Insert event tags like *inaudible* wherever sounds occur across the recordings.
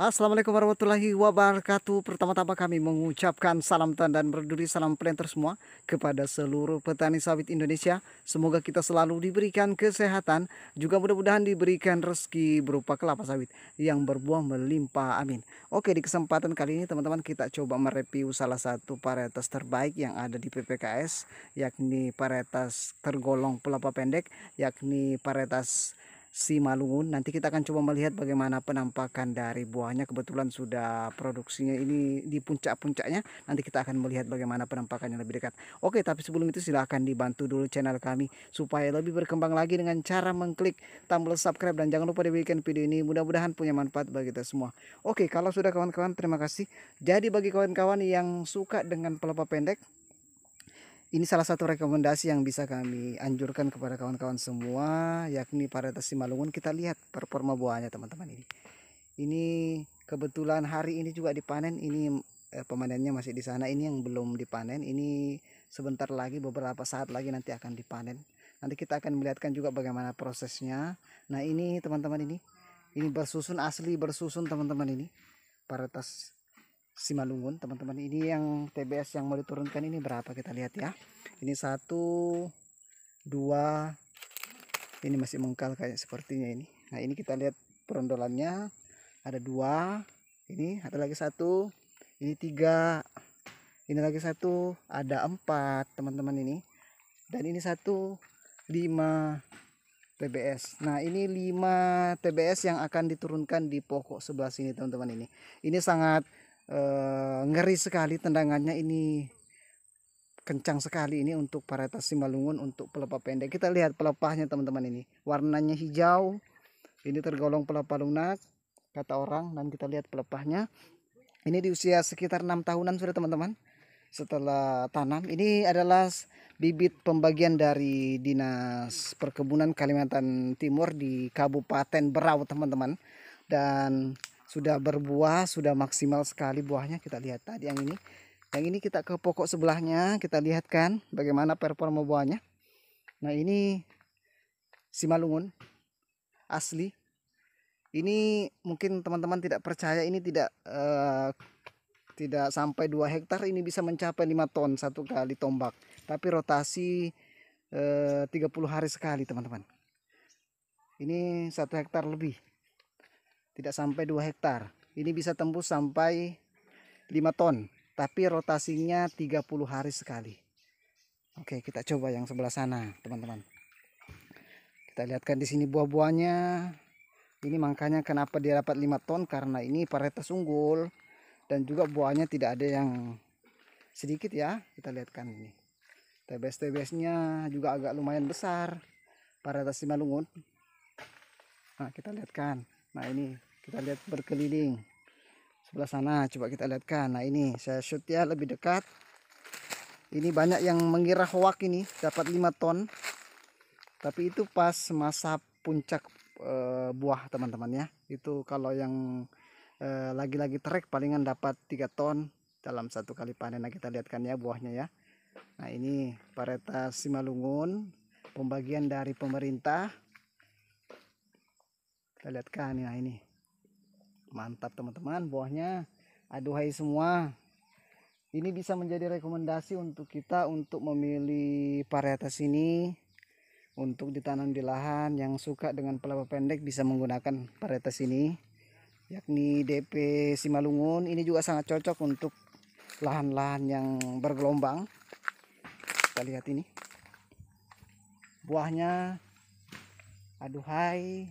Assalamualaikum warahmatullahi wabarakatuh. Pertama-tama kami mengucapkan salam dan berduri salam planter semua kepada seluruh petani sawit Indonesia. Semoga kita selalu diberikan kesehatan, juga mudah-mudahan diberikan rezeki berupa kelapa sawit yang berbuah melimpah. Amin. Oke, di kesempatan kali ini teman-teman kita coba mereview salah satu varietas terbaik yang ada di PPKS, yakni varietas tergolong pelapa pendek, yakni varietas si malungun Nanti kita akan coba melihat bagaimana penampakan dari buahnya. Kebetulan sudah produksinya ini di puncak-puncaknya. Nanti kita akan melihat bagaimana penampakannya lebih dekat. Oke, tapi sebelum itu silahkan dibantu dulu channel kami supaya lebih berkembang lagi dengan cara mengklik tombol subscribe dan jangan lupa diberikan video ini. Mudah-mudahan punya manfaat bagi kita semua. Oke, kalau sudah kawan-kawan terima kasih. Jadi bagi kawan-kawan yang suka dengan pelepah pendek ini salah satu rekomendasi yang bisa kami anjurkan kepada kawan-kawan semua, yakni varietas Simalungun. Kita lihat performa buahnya teman-teman ini. Ini kebetulan hari ini juga dipanen. Ini eh, pemanennya masih di sana. Ini yang belum dipanen. Ini sebentar lagi beberapa saat lagi nanti akan dipanen. Nanti kita akan melihatkan juga bagaimana prosesnya. Nah ini teman-teman ini, ini bersusun asli bersusun teman-teman ini. Varietas Simalungun teman-teman ini yang TBS yang mau diturunkan ini berapa kita lihat ya ini satu dua ini masih mengkal kayak sepertinya ini nah ini kita lihat perondolannya ada dua ini ada lagi satu ini tiga ini lagi satu ada empat teman-teman ini dan ini satu lima TBS. Nah, ini 5 TBS yang akan diturunkan di pokok sebelah sini, teman-teman ini. Ini sangat Eh, ngeri sekali tendangannya ini kencang sekali ini untuk varietas Simalungun untuk pelepah pendek. Kita lihat pelepahnya teman-teman ini. Warnanya hijau. Ini tergolong pelepah lunak kata orang dan kita lihat pelepahnya. Ini di usia sekitar 6 tahunan sudah teman-teman. Setelah tanam, ini adalah bibit pembagian dari Dinas Perkebunan Kalimantan Timur di Kabupaten Berau teman-teman. Dan sudah berbuah sudah maksimal sekali buahnya kita lihat tadi yang ini yang ini kita ke pokok sebelahnya kita lihat kan bagaimana performa buahnya nah ini simalungun asli ini mungkin teman-teman tidak percaya ini tidak uh, tidak sampai 2 hektar ini bisa mencapai 5 ton satu kali tombak tapi rotasi eh, uh, 30 hari sekali teman-teman ini satu hektar lebih tidak sampai 2 hektar ini bisa tembus sampai 5 ton tapi rotasinya 30 hari sekali Oke kita coba yang sebelah sana teman-teman kita lihatkan di sini buah-buahnya ini makanya kenapa dia dapat 5 ton karena ini varietas unggul dan juga buahnya tidak ada yang sedikit ya kita lihatkan ini TBS-TBS nya juga agak lumayan besar varietas simalungun nah kita lihatkan nah ini kita lihat berkeliling sebelah sana coba kita lihatkan nah ini saya shoot ya lebih dekat ini banyak yang mengira hoak ini dapat 5 ton tapi itu pas masa puncak e, buah teman-teman ya itu kalau yang eh, lagi-lagi e, trek palingan dapat 3 ton dalam satu kali panen nah kita lihatkan ya buahnya ya nah ini pareta simalungun pembagian dari pemerintah kita lihatkan ya ini mantap teman-teman buahnya aduhai semua ini bisa menjadi rekomendasi untuk kita untuk memilih varietas ini untuk ditanam di lahan yang suka dengan pelapa pendek bisa menggunakan varietas ini yakni DP Simalungun ini juga sangat cocok untuk lahan-lahan yang bergelombang kita lihat ini buahnya aduhai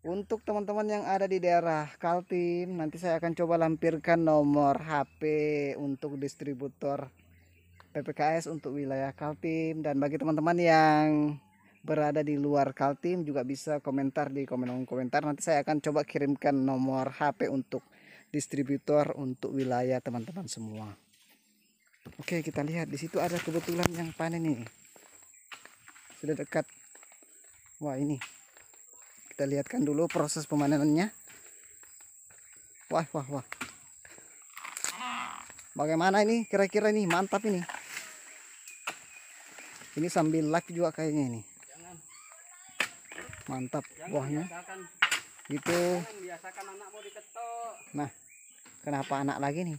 untuk teman-teman yang ada di daerah Kaltim nanti saya akan coba lampirkan nomor HP untuk distributor PPKS untuk wilayah Kaltim dan bagi teman-teman yang berada di luar Kaltim juga bisa komentar di kolom komentar nanti saya akan coba kirimkan nomor HP untuk distributor untuk wilayah teman-teman semua. Oke, kita lihat di situ ada kebetulan yang panen ini. Sudah dekat. Wah, ini kita lihatkan dulu proses pemanenannya wah wah wah bagaimana ini kira-kira ini mantap ini ini sambil live juga kayaknya ini mantap buahnya itu nah kenapa anak lagi nih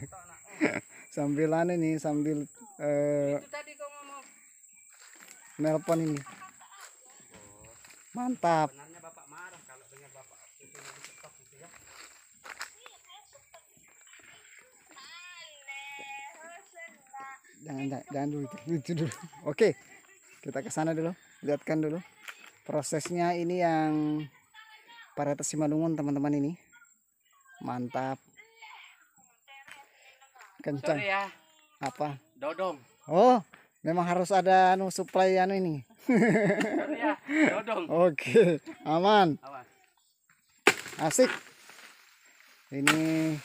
*laughs* sambilan ini sambil uh, nelpon ini mantap sebenarnya bapak marah kalau dengar bapak gitu ya jangan jangan dulu itu dulu *laughs* oke kita ke sana dulu lihatkan dulu prosesnya ini yang para tersimalungun, teman-teman ini mantap kencang Sorry ya. apa dodong oh Memang harus ada anu supply anu ini. Iya, iya. Oke, aman. Asik. Ini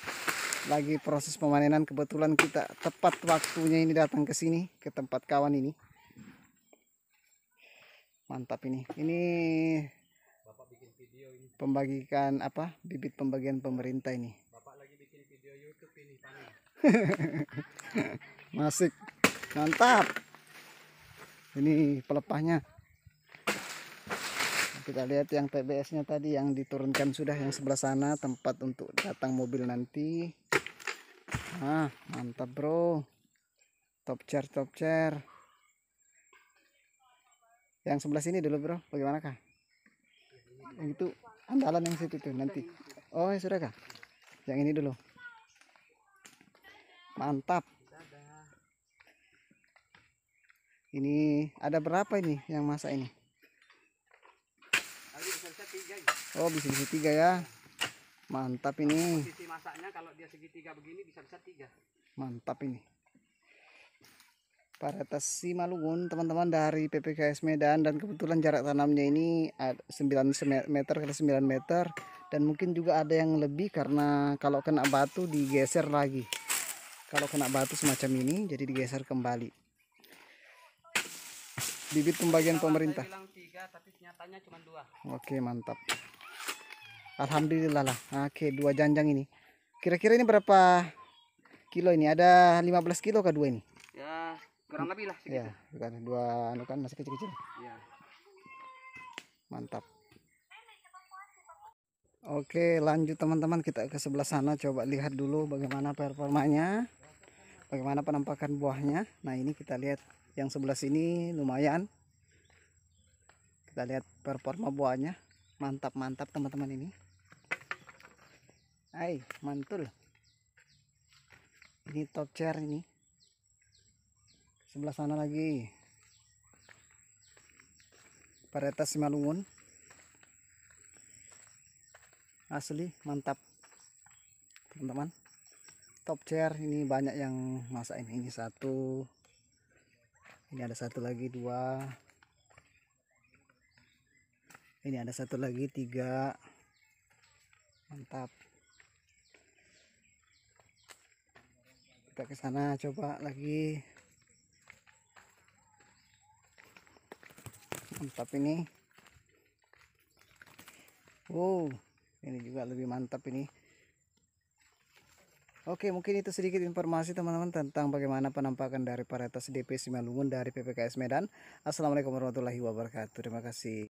lagi proses pemanenan kebetulan kita tepat waktunya ini datang ke sini ke tempat kawan ini. Mantap ini. Ini Pembagikan apa? Bibit pembagian pemerintah ini. Bapak lagi bikin video YouTube ini Masik. *laughs* Mantap ini pelepahnya kita lihat yang TBS nya tadi yang diturunkan sudah yang sebelah sana tempat untuk datang mobil nanti ah mantap bro top chair top chair yang sebelah sini dulu bro bagaimana kah yang itu andalan yang situ tuh nanti oh ya sudah kah yang ini dulu mantap ini ada berapa ini yang masa ini oh bisa bisa tiga ya mantap ini masaknya kalau dia segitiga begini bisa bisa tiga mantap ini Paritas Simalungun teman-teman dari PPKS Medan dan kebetulan jarak tanamnya ini 9 meter kali 9 meter dan mungkin juga ada yang lebih karena kalau kena batu digeser lagi kalau kena batu semacam ini jadi digeser kembali bibit pembagian pemerintah. Tiga, tapi nyatanya cuma dua. Oke mantap. Alhamdulillah lah. Oke dua janjang ini. Kira-kira ini berapa kilo ini? Ada 15 kilo kah dua ini? Ya kurang lebih lah. Ya, segitu. Ya bukan dua anu kan masih kecil-kecil. Ya. Mantap. Oke lanjut teman-teman kita ke sebelah sana coba lihat dulu bagaimana performanya bagaimana penampakan buahnya nah ini kita lihat yang sebelah sini lumayan kita lihat performa buahnya mantap-mantap teman-teman ini hai mantul ini top chair ini sebelah sana lagi varietas simalungun asli mantap teman-teman top chair ini banyak yang masain ini satu ini ada satu lagi dua ini ada satu lagi tiga mantap kita ke sana coba lagi mantap ini wow ini juga lebih mantap ini Oke, mungkin itu sedikit informasi teman-teman tentang bagaimana penampakan dari paritas DP Simalungun dari PPKS Medan. Assalamualaikum warahmatullahi wabarakatuh. Terima kasih.